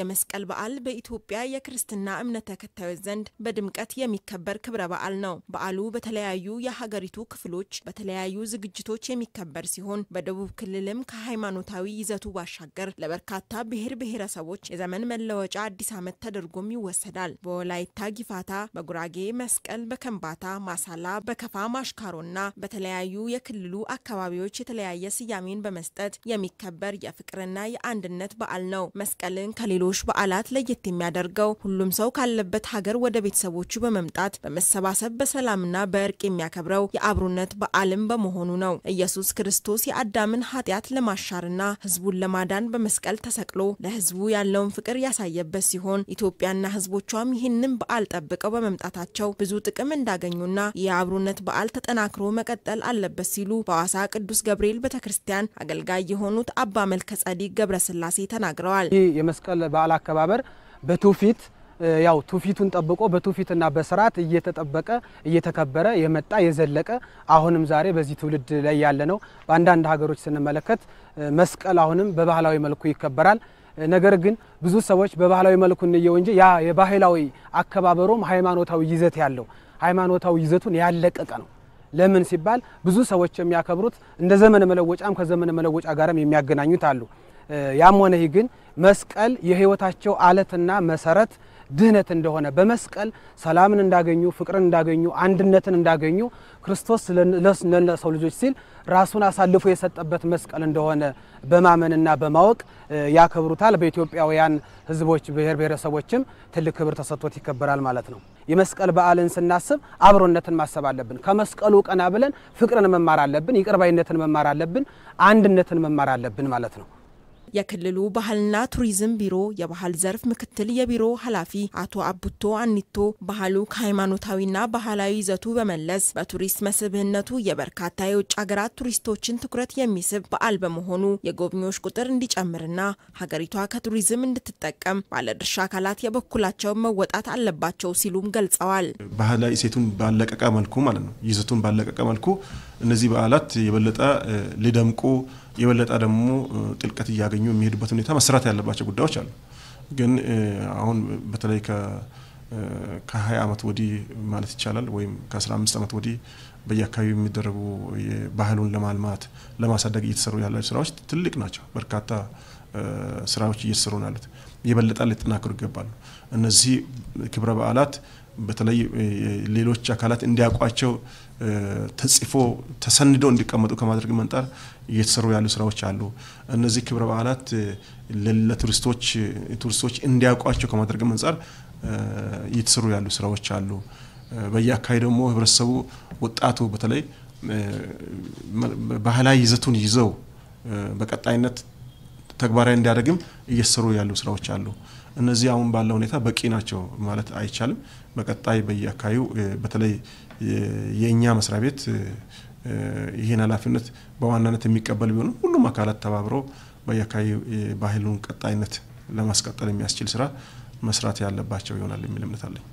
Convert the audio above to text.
የመስቀል በዓል በኢትዮጵያ የክርስትና እምነት ተከታዮች ዘንድ በድምቀት የሚከበር ክብረ በዓል ነው። በዓሉ በተለያዩ የሀገሪቱ ክፍሎች በተለያዩ ዝግጅቶች የሚከበር ሲሆን በደቡብ ክልልም ከሃይማኖታዊ ይዘቱ ባሻገር ለበርካታ ብሔር ብሔረሰቦች የዘመን መለወጫ አዲስ ዓመት ተደርጎም ይወሰዳል። በወላይታ ጊፋታ፣ በጉራጌ መስቀል፣ በከንባታ፣ ማሳላ፣ በከፋ ማሽካሮና በተለያዩ የክልሉ አካባቢዎች የተለያየ ስያሜን በመስጠት የሚከበር የፍቅርና የአንድነት በዓል ነው። መስቀልን ከሌሎ ከሌሎች በዓላት ለየት የሚያደርገው ሁሉም ሰው ካለበት ሀገር ወደ ቤተሰቦቹ በመምጣት በመሰባሰብ በሰላምና በእርቅ የሚያከብረው የአብሮነት በዓልም በመሆኑ ነው። ኢየሱስ ክርስቶስ የአዳምን ኃጢአት ለማሻርና ህዝቡን ለማዳን በመስቀል ተሰቅሎ ለህዝቡ ያለውን ፍቅር ያሳየበት ሲሆን ኢትዮጵያና ህዝቦቿም ይህንን በዓል ጠብቀው በመምጣታቸው ብዙ ጥቅም እንዳገኙና የአብሮነት በዓል ተጠናክሮ መቀጠል አለበት ሲሉ በሐዋሳ ቅዱስ ገብርኤል ቤተ ክርስቲያን አገልጋይ የሆኑት አባ መልከ ገብረስላሴ ተናግረዋል። ይህ የመስቀል በዓል አከባበር በትውፊት ያው ትውፊቱን ጠብቆ በትውፊትና በስርዓት እየተጠበቀ እየተከበረ የመጣ የዘለቀ አሁንም ዛሬ በዚህ ትውልድ ላይ ያለ ነው። በአንዳንድ ሀገሮች ስንመለከት መስቀል አሁንም በባህላዊ መልኩ ይከበራል። ነገር ግን ብዙ ሰዎች በባህላዊ መልኩ እንየው እንጂ ያ የባህላዊ አከባበሩም ሃይማኖታዊ ይዘት ያለው ሃይማኖታዊ ይዘቱን ያለቀቀ ነው። ለምን ሲባል ብዙ ሰዎች የሚያከብሩት እንደ ዘመነ መለወጫም ከዘመነ መለወጫ ጋርም የሚያገናኙት አሉ። ያም ሆነ ይህ ግን መስቀል የህይወታቸው አለትና መሰረት ድህነት እንደሆነ በመስቀል ሰላምን እንዳገኙ፣ ፍቅርን እንዳገኙ፣ አንድነትን እንዳገኙ ክርስቶስ ለሰው ልጆች ሲል ራሱን አሳልፎ የሰጠበት መስቀል እንደሆነ በማመንና በማወቅ ያከብሩታል። በኢትዮጵያውያን ህዝቦች ብሔር ብሔረሰቦችም ትልቅ ክብር ተሰጥቶት ይከበራል ማለት ነው። የመስቀል በዓልን ስናስብ አብሮነትን ማሰብ አለብን። ከመስቀሉ ቀና ብለን ፍቅርን መማር አለብን። ይቅርባይነትን መማር አለብን። አንድነትን መማር አለብን ማለት ነው። የክልሉ ባህልና ቱሪዝም ቢሮ የባህል ዘርፍ ምክትል የቢሮ ኃላፊ አቶ አቡቶ አኒቶ ባህሉ ከሃይማኖታዊና ባህላዊ ይዘቱ በመለስ በቱሪስት መስህብነቱ የበርካታ የውጭ ሀገራት ቱሪስቶችን ትኩረት የሚስብ በዓል በመሆኑ የጎብኚዎች ቁጥር እንዲጨምርና ሀገሪቷ ከቱሪዝም እንድትጠቀም ባለድርሻ አካላት የበኩላቸውን መወጣት አለባቸው ሲሉም ገልጸዋል። ባህላዊ እሴቱን ባለቀቀ መልኩ ማለት ነው ይዘቱን ባለቀቀ መልኩ እነዚህ በዓላት የበለጠ ሊደምቁ የበለጠ ደግሞ ጥልቀት እያገኙ የሚሄዱበት ሁኔታ መሰራት ያለባቸው ጉዳዮች አሉ። ግን አሁን በተለይ ከ20 ዓመት ወዲህ ማለት ይቻላል ወይም ከአስራ አምስት ዓመት ወዲህ በየአካባቢው የሚደረጉ ባህሉን ለማልማት ለማሳደግ እየተሰሩ ያላቸው ስራዎች ትልቅ ናቸው። በርካታ ስራዎች እየተሰሩ ነው ያሉት። የበለጠ ሊጠናክሩ ይገባሉ። እነዚህ ክብረ በዓላት በተለይ ሌሎች አካላት እንዲያውቋቸው ተጽፎ ተሰንዶ እንዲቀመጡ ከማድረግ መንጣር እየተሰሩ ያሉ ስራዎች አሉ። እነዚህ ክብረ በዓላት ለቱሪስቶች ቱሪስቶች እንዲያውቋቸው ከማድረግ መንጻር እየተሰሩ ያሉ ስራዎች አሉ። በየአካባቢ ደግሞ ህብረተሰቡ ወጣቱ በተለይ ባህላዊ ይዘቱን ይዘው በቀጣይነት ተግባራዊ እንዲያደርግም እየሰሩ ያሉ ስራዎች አሉ። እነዚህ አሁን ባለው ሁኔታ በቂ ናቸው ማለት አይቻልም። በቀጣይ በየአካባቢው በተለይ የእኛ መስሪያ ቤት ይህን ኃላፊነት በዋናነት የሚቀበል ቢሆንም ሁሉም አካላት ተባብረው በየአካባቢው ባህሉን ቀጣይነት ለማስቀጠል የሚያስችል ስራ መስራት ያለባቸው ይሆናል የሚል እምነት አለኝ።